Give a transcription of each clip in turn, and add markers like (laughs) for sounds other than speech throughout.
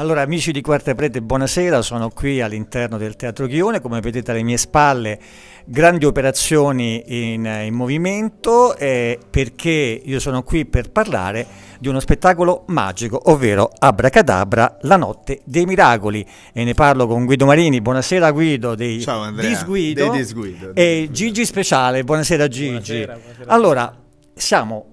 Allora amici di Quarta Prete, buonasera, sono qui all'interno del Teatro Ghione, come vedete alle mie spalle grandi operazioni in, in movimento eh, perché io sono qui per parlare di uno spettacolo magico, ovvero Abracadabra, la notte dei miracoli e ne parlo con Guido Marini, buonasera Guido dei Ciao Andrea, Disguido, dei disguido, disguido. e Gigi Speciale, buonasera Gigi. Buonasera, buonasera. Allora, siamo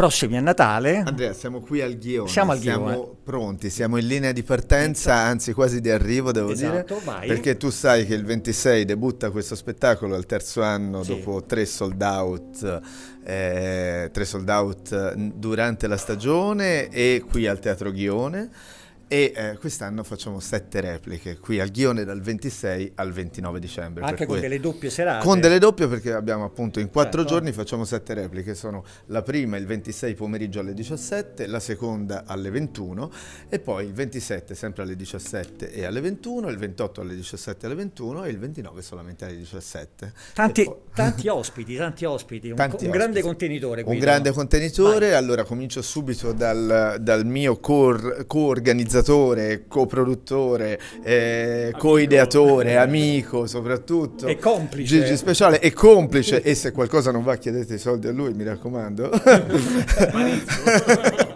prossimi a Natale. Andrea, siamo qui al Ghione. Siamo al Ghione. Siamo pronti, siamo in linea di partenza, esatto. anzi quasi di arrivo, devo esatto, dire. Vai. Perché tu sai che il 26 debutta questo spettacolo al terzo anno sì. dopo tre sold out. Eh, tre sold out durante la stagione e qui al Teatro Ghione. E eh, quest'anno facciamo sette repliche qui al Ghione dal 26 al 29 dicembre. Anche con delle doppie serate. Con delle doppie perché abbiamo appunto in quattro certo. giorni facciamo sette repliche. Sono la prima il 26 pomeriggio alle 17, la seconda alle 21 e poi il 27 sempre alle 17 e alle 21, il 28 alle 17 e alle 21 e il 29 solamente alle 17. Tanti, poi... (laughs) tanti ospiti, tanti ospiti. Un, tanti un ospiti. grande contenitore. Guido. Un grande contenitore. Vai. Allora comincio subito dal, dal mio co-organizzatore realizzatore, coproduttore, eh, coideatore, amico soprattutto. E complice. Gigi Speciale e complice. e se qualcosa non va chiedete i soldi a lui, mi raccomando. (laughs)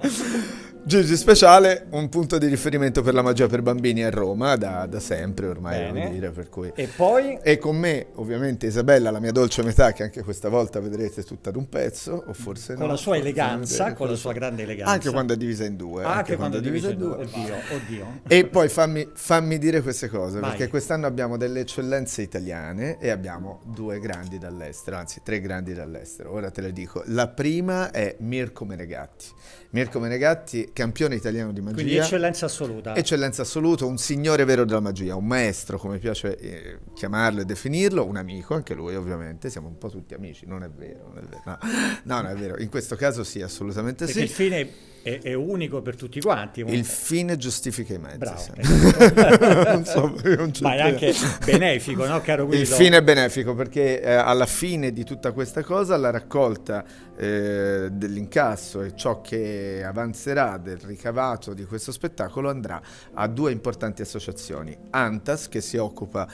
Giugi Speciale, un punto di riferimento per la magia per bambini a Roma, da, da sempre ormai devo dire, per cui... E poi? E con me, ovviamente, Isabella, la mia dolce metà, che anche questa volta vedrete tutta ad un pezzo, o forse con no. con la sua eleganza, con la sua grande eleganza. Anche quando è divisa in due. Ah, anche, anche quando, quando, è divisa in due. Oddio, oddio. E poi fammi, fammi dire queste cose, Vai. perché quest'anno abbiamo delle eccellenze italiane e abbiamo due grandi dall'estero, anzi tre grandi dall'estero. Ora te le dico. La prima è Mirko Menegatti. Mirko Menegatti campione italiano di magia. Quindi eccellenza assoluta. Eccellenza assoluta, un signore vero della magia, un maestro, come piace eh, chiamarlo e definirlo, un amico, anche lui ovviamente, siamo un po' tutti amici, non è vero, non è vero. No, no, no è vero, in questo caso sì, assolutamente Perché sì. Perché il fine è, è, unico per tutti quanti. Il fine giustifica i mezzi. Bravo, (laughs) non so, non Ma è anche benefico, no, caro Guido? Il fine è benefico perché eh, alla fine di tutta questa cosa la raccolta eh, dell'incasso e ciò che avanzerà del ricavato di questo spettacolo andrà a due importanti associazioni. Antas che si occupa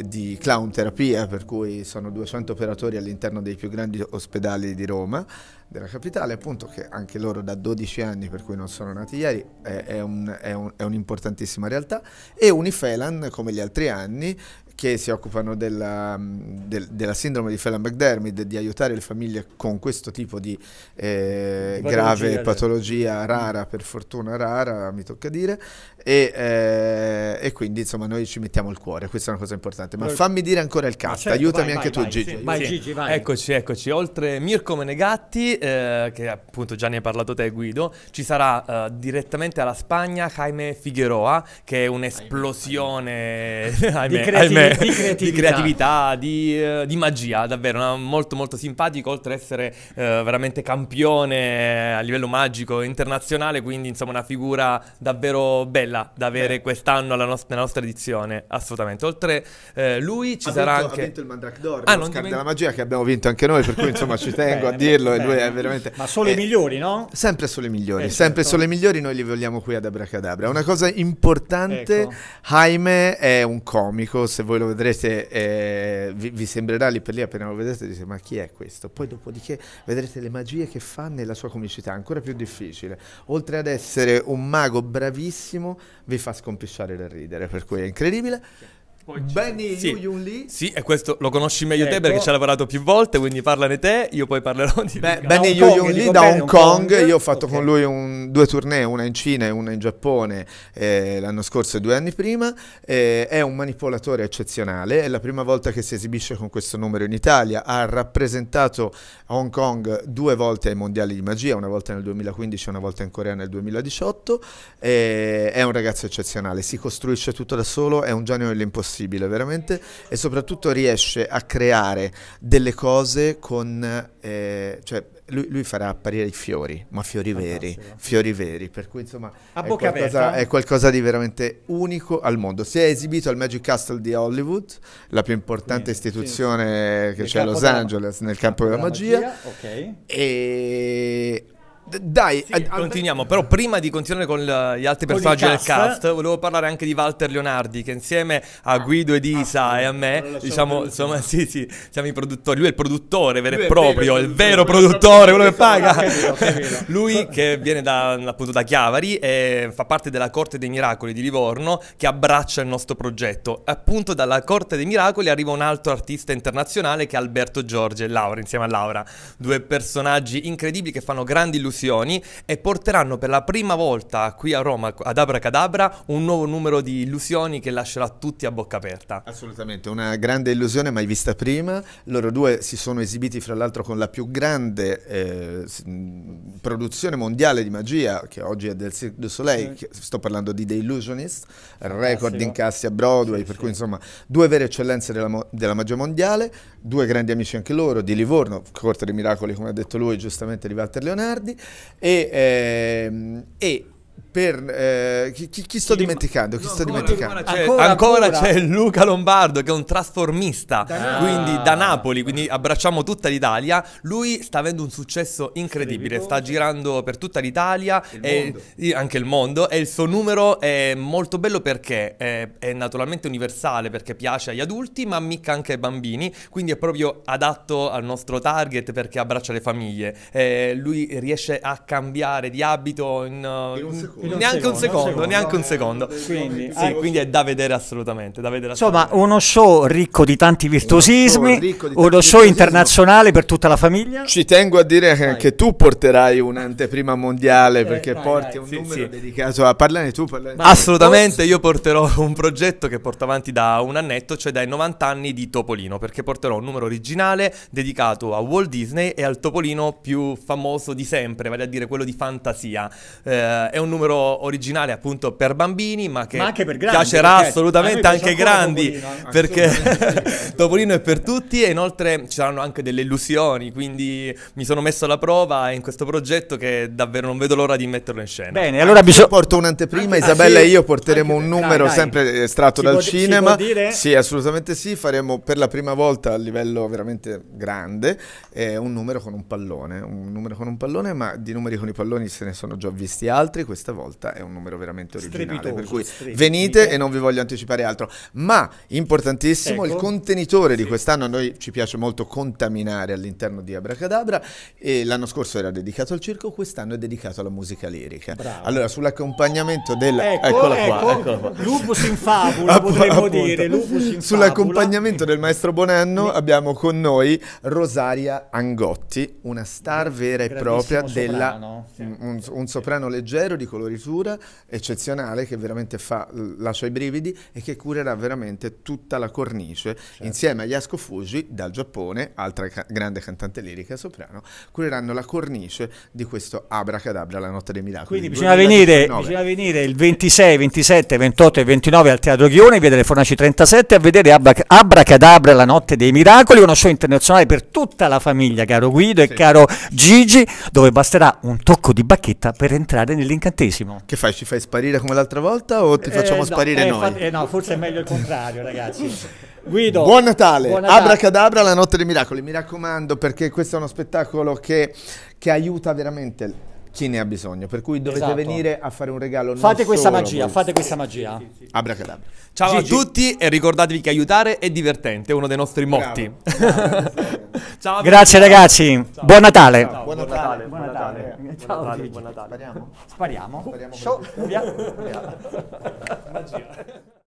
di clown terapia, per cui sono 200 operatori all'interno dei più grandi ospedali di Roma, della capitale, appunto che anche loro da 12 anni, per cui non sono nati ieri, è, è, un, è, un, è un'importantissima realtà, e Unifelan, come gli altri anni, che si occupano della, del, della sindrome di Phelan-McDermid, di aiutare le famiglie con questo tipo di eh, patologia grave patologia rara, per fortuna rara, mi tocca dire, e, eh, e, quindi insomma noi ci mettiamo il cuore, questa è una cosa importante. Ma fammi dire ancora il cast, certo, aiutami vai, anche vai, tu vai, Gigi. Vai Gigi, vai. Eccoci, eccoci, oltre Mirko Menegatti, eh, che appunto già ne hai parlato te Guido, ci sarà eh, direttamente alla Spagna Jaime Figueroa, che è un'esplosione... (laughs) Ahimè, ahimè, di creatività, di, creatività di, eh, di, magia, davvero, molto molto simpatico, oltre ad essere uh, veramente campione eh, a livello magico internazionale, quindi insomma una figura davvero bella da avere Beh. quest'anno nos- nella nostra edizione, assolutamente. Oltre uh, lui ci ha sarà vinto, anche... Ha vinto il Mandracdor, ah, l'Oscar della magia che abbiamo vinto anche noi, per cui insomma ci (laughs) tengo bene, a dirlo bene. e lui è veramente... Ma solo eh, i migliori, no? Sempre solo i migliori, eh, sempre certo. solo i migliori, noi li vogliamo qui ad Abracadabra. Una cosa importante, ecco. Jaime è un comico, se voi voi lo vedrete, eh, vi, vi, sembrerà lì per lì appena lo vedrete, dite ma chi è questo? Poi dopodiché vedrete le magie che fa nella sua comicità, ancora più difficile. Oltre ad essere un mago bravissimo, vi fa scompisciare dal ridere, per cui è incredibile. Benny sì. Yu Yun Lee. Sì, e questo lo conosci meglio ecco. te perché ci ha lavorato più volte, quindi parlane te, io poi parlerò di Beh, Benny Yu Yun Lee da Hong Kong. Kong, io ho fatto okay. con lui un, due tournée, una in Cina e una in Giappone eh, l'anno scorso e due anni prima, eh, è un manipolatore eccezionale, è la prima volta che si esibisce con questo numero in Italia, ha rappresentato Hong Kong due volte ai mondiali di magia, una volta nel 2015 e una volta in Corea nel 2018, eh, è un ragazzo eccezionale, si costruisce tutto da solo, è un genio dell'impossibile possibile veramente e soprattutto riesce a creare delle cose con... Eh, cioè, lui, lui, farà apparire i fiori, ma fiori Fantastico. veri, fiori veri, per cui insomma è qualcosa, è, qualcosa, di veramente unico al mondo. Si è esibito al Magic Castle di Hollywood, la più importante sì, istituzione sì, sì. che c'è a Los Angeles nel campo della, della magia, magia okay. e dai, sì, ad, continuiamo. Però prima di continuare con gli altri con personaggi cast, del cast, volevo parlare anche di Walter Leonardi, che insieme a ah. Guido ed Isa ah, e a me, diciamo, insomma, (laughs) sì, sì, siamo i produttori. Lui è il produttore vero e proprio, il vero produttore, quello che paga. (laughs) Lui che viene da, appunto da Chiavari e fa parte della Corte dei Miracoli di Livorno, che abbraccia il nostro progetto. Appunto dalla Corte dei Miracoli arriva un altro artista internazionale che è Alberto Giorgio e Laura, insieme a Laura. Due personaggi incredibili che fanno grandi illusioni illusioni e porteranno per la prima volta qui a Roma, ad Abracadabra, un nuovo numero di illusioni che lascerà tutti a bocca aperta. Assolutamente, una grande illusione mai vista prima. Loro due si sono esibiti fra l'altro con la più grande eh, produzione mondiale di magia, che oggi è del Cirque du Soleil, sì. sto parlando di The Illusionist, ah, record in cassi a Broadway, sì, per sì. cui insomma due vere eccellenze della, della magia mondiale, due grandi amici anche loro, di Livorno, Corte dei Miracoli come ha detto lui giustamente di Walter Leonardi, e, eh, e per, eh, chi, chi, sto dimenticando? Chi no, sto ancora, dimenticando? Ancora, c'è, ancora, ancora c'è Luca Lombardo che è un trasformista, da ah. quindi da Napoli, quindi abbracciamo tutta l'Italia. Lui sta avendo un successo incredibile, sta girando per tutta l'Italia e anche il mondo e il suo numero è molto bello perché è, è, naturalmente universale, perché piace agli adulti ma mica anche ai bambini, quindi è proprio adatto al nostro target perché abbraccia le famiglie. Eh, lui riesce a cambiare di abito in, in un secondo secondo. Neanche un secondo, neanche un secondo. Quindi, ah, sì, quindi, è da vedere assolutamente. Da vedere Insomma, assolutamente. uno show ricco di tanti virtuosismi, uno show, uno show internazionale per tutta la famiglia. Ci tengo a dire che anche tu porterai un'anteprima mondiale eh, perché vai, porti vai, un sì, numero sì. dedicato a parlare tu. Parlane assolutamente, io porterò un progetto che porto avanti da un annetto, cioè dai 90 anni di Topolino, perché porterò un numero originale dedicato a Walt Disney e al Topolino più famoso di sempre, vale a dire quello di fantasia. Eh, è un numero libro originale appunto per bambini, ma che ma anche grandi, piacerà assolutamente anche grandi, Topolino, eh. perché (laughs) Topolino è per tutti e inoltre ci saranno anche delle illusioni, quindi mi sono messo alla prova in questo progetto che davvero non vedo l'ora di metterlo in scena. Bene, allora bisogna... Io porto un'anteprima, anche, ah, Isabella ah, sì, e io porteremo un numero dai, dai. sempre estratto si dal può, cinema. Sì, assolutamente sì, faremo per la prima volta a livello veramente grande eh, un numero con un pallone, un numero con un pallone, ma di numeri con i palloni se ne sono già visti altri questa volta è un numero veramente originale, per cui strepitoso. venite e non vi voglio anticipare altro. Ma importantissimo, ecco. il contenitore sì. di quest'anno, a noi ci piace molto contaminare all'interno di Abracadabra e l'anno scorso era dedicato al circo, quest'anno è dedicato alla musica lirica. Bravo. Allora sull'accompagnamento della... Ecco, eccola ecco, qua, eccola qua. Lupus in fabula, (laughs) App- potremmo appunto. dire. Lupus in Sull'accompagnamento del maestro Bonanno abbiamo con noi Rosaria Angotti, una star vera e propria della... Soprano. Un, un soprano leggero di colore risura eccezionale che veramente fa, lascia i brividi e che curerà veramente tutta la cornice certo. insieme agli Asco Fuji dal Giappone, altra ca grande cantante lirica soprano, cureranno la cornice di questo Abracadabra la notte dei miracoli. Quindi bisogna venire, bisogna venire, il 26, 27, 28 e 29 al Teatro Ghione, via delle Fornaci 37 a vedere Abracadabra la notte dei miracoli, uno show internazionale per tutta la famiglia, caro Guido sì. e caro Gigi, dove basterà un tocco di bacchetta per entrare nell'incantesimo benissimo. Che fai? Ci fai sparire come l'altra volta o ti eh, facciamo eh, no, sparire eh, noi? Fa- eh, no, forse è meglio il contrario, ragazzi. (laughs) Guido, buon Natale. buon Natale, Abracadabra, la notte dei miracoli. Mi raccomando, perché questo è uno spettacolo che, che aiuta veramente chi ne ha bisogno. Per cui dovete esatto. venire a fare un regalo. Fate questa magia, questo. fate questa magia. Abracadabra. Ciao Gigi. a tutti e ricordatevi che aiutare è divertente, è uno dei nostri Bravo. motti. Bravo. (laughs) Ciao, Grazie ciao. ragazzi, ciao. buon Natale. Ciao. Buon Natale. Buon Natale. Buon Buon Natale. Buon Natale. Spariamo. Spariamo. Spariamo. Spariamo. Spariamo. Spariamo.